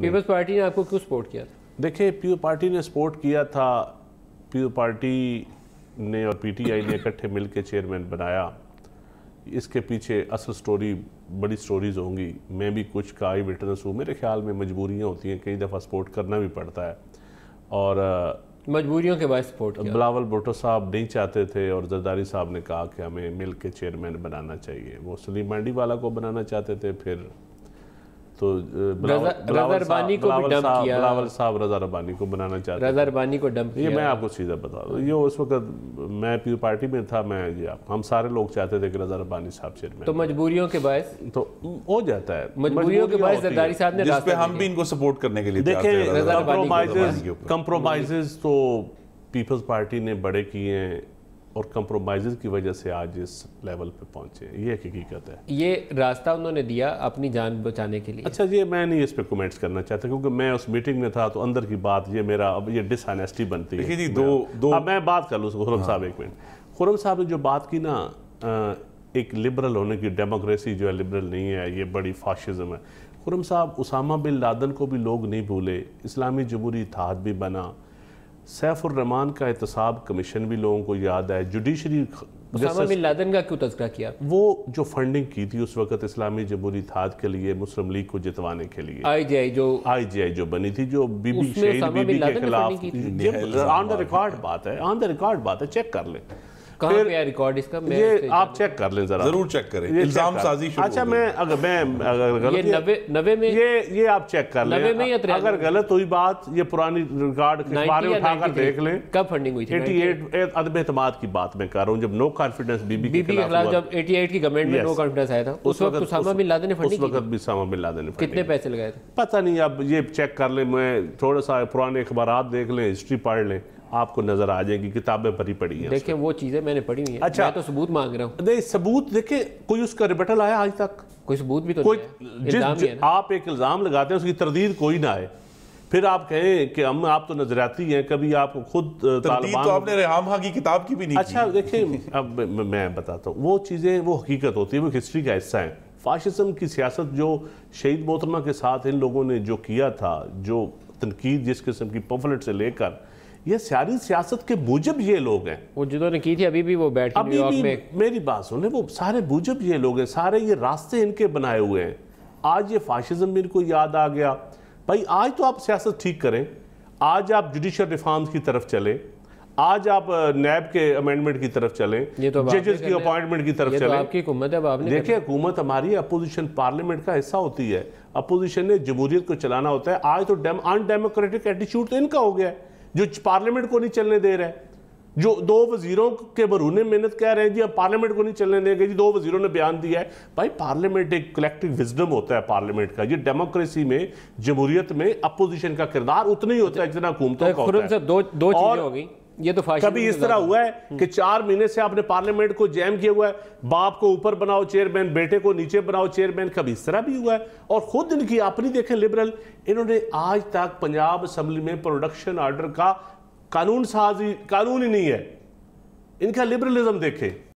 Peoples party ने आपको क्यों सपोर्ट किया था देखिए पीपल पार्टी ने सपोर्ट किया था पीपल पार्टी ने और पीटीआई ने इकट्ठे मिलकर चेयरमैन बनाया इसके पीछे असल स्टोरी बड़ी स्टोरीज होंगी मैं भी कुछ का आई विटनेस हूँ मेरे ख्याल में मजबूरियाँ होती हैं कई दफ़ा सपोर्ट करना भी पड़ता है और मजबूरियों के बाद सपोर्ट बिलावल भुटो साहब नहीं चाहते थे और जरदारी साहब ने कहा कि हमें मिल के चेयरमैन बनाना चाहिए वो सलीम मांडी वाला को बनाना चाहते थे फिर तो रजा को बिलावल साहब रजा रबानी को बनाना चाहते रजा रबानी को डंप ये मैं आपको सीधा बता दूँ ये उस वक्त मैं पी पार्टी में था मैं ये हम सारे लोग चाहते थे कि रजा रबानी साहब चेयरमैन तो मजबूरियों के बायस तो हो जाता है मजबूरियों के बायस जरदारी साहब ने जिस पे हम भी इनको सपोर्ट करने के लिए देखे कंप्रोमाइजेज कंप्रोमाइजेज तो पीपल्स पार्टी ने बड़े किए हैं और कंप्रोमाइज़ की वजह से आज इस लेवल पे पहुंचे ये एक हकीकत है ये रास्ता उन्होंने दिया अपनी जान बचाने के लिए अच्छा ये मैं नहीं इस पर कमेंट्स करना चाहता क्योंकि मैं उस मीटिंग में था तो अंदर की बात ये मेरा अब ये डिसनेस्टी बनती है जी दो दो अब मैं बात कर लूँ खुरम साहब एक मिनट हाँ। खुरम साहब ने जो बात की ना एक लिबरल होने की डेमोक्रेसी जो है लिबरल नहीं है ये बड़ी फाशिज़म है खुरम साहब उसामा बिन लादन को भी लोग नहीं भूले इस्लामी जमहूरी इतिहाद भी बना सैफुररहमान का एहतसाब कमीशन भी लोगों को याद है जुडिशरी लादन का क्यों तस्करा किया वो जो फंडिंग की थी उस वक्त इस्लामी जमहूरी थाद के लिए मुस्लिम लीग को जितवाने के लिए आईजीआई जो आईजीआई जो बनी थी जो बीबी शहीद बीबी के खिलाफ ऑन द रिकॉर्ड बात है ऑन द रिकॉर्ड बात है चेक कर लें फिर रिकॉर्ड इसका मैं ये आप चेक कर लें जरा जरूर चेक करें इल्जाम साजी अच्छा मैं अगर मैं अगर गलत में ये ये आप चेक कर लें में अगर गलत हुई बात ये पुरानी रिकॉर्ड बारे उठाकर देख लें कब फंडिंग हुई थी 88 अदब एतमाद की बात मैं कर रहा हूं जब नो कॉन्फिडेंस बीबी के खिलाफ जब 88 की गवर्नमेंट में नो कॉन्फिडेंस आया था उस वक्त उसामा बिन लादेन ने फंडिंग उस वक्त भी उसामा बिन लादेन ने कितने पैसे लगाए थे पता नहीं अब ये चेक कर लें मैं थोड़ा सा पुराने अखबार देख लें हिस्ट्री पढ़ लें आपको नजर आ जाएगी किताबें भरी पड़ी हैं देखिए वो चीज़ें मैंने पढ़ी हुई है अच्छा मैं तो सबूत मांग रहा हूँ नहीं सबूत देखिए कोई उसका रिबटल आया आज तक कोई सबूत भी तो कोई नहीं है। जिस आप एक इल्ज़ाम लगाते हैं उसकी तरदीद कोई ना आए फिर आप कहें कि हम आप तो नजरियाती हैं कभी आपको खुद तालिबान तो आपने रेहाम की किताब की भी नहीं अच्छा देखिए अब मैं बताता हूँ वो चीज़ें वो हकीकत होती है वो हिस्ट्री का हिस्सा है फाशिज्म की सियासत जो शहीद मोहतरमा के साथ इन लोगों ने जो किया था जो तनकीद जिस किस्म की पम्फलेट से लेकर ये सारी सियासत के मूजब ये लोग हैं वो जिन्होंने की थी अभी भी वो बैठे अभी भी में मेरी बात सुन वो सारे मूजब ये लोग हैं सारे ये रास्ते इनके बनाए हुए हैं आज ये फाशिज्म भी इनको याद आ गया भाई आज तो आप सियासत ठीक करें आज आप जुडिशल रिफॉर्म्स की तरफ चलें आज आप नैब के अमेंडमेंट की तरफ चलें तो जजेस की अपॉइंटमेंट की तरफ तो चलें आपकी हुकूमत है आपने देखिए हुकूमत हमारी अपोजिशन पार्लियामेंट का हिस्सा होती है अपोजिशन ने जमहूरियत को चलाना होता है आज तो अनडेमोक्रेटिक एटीट्यूड तो इनका हो गया है जो पार्लियामेंट को नहीं चलने दे रहे जो दो वजीरों के बरूने मेहनत कह रहे हैं जी अब पार्लियामेंट को नहीं चलने देंगे जी दो वजीरों ने बयान दिया है भाई पार्लियामेंट एक कलेक्टिव विजडम होता है पार्लियामेंट का ये डेमोक्रेसी में जमहूरियत में अपोजिशन का किरदार उतना ही होता है जितना हुकूमतों तो है। दो, दो चीजें ये तो कभी इस तरह हुआ है हम्म। कि चार महीने से आपने पार्लियामेंट को जैम किया हुआ है बाप को ऊपर बनाओ चेयरमैन बेटे को नीचे बनाओ चेयरमैन कभी इस तरह भी हुआ है और खुद इनकी अपनी देखें लिबरल इन्होंने आज तक पंजाब असम्बली में प्रोडक्शन ऑर्डर का कानून साजी कानून ही नहीं है इनका लिबरलिज्म देखें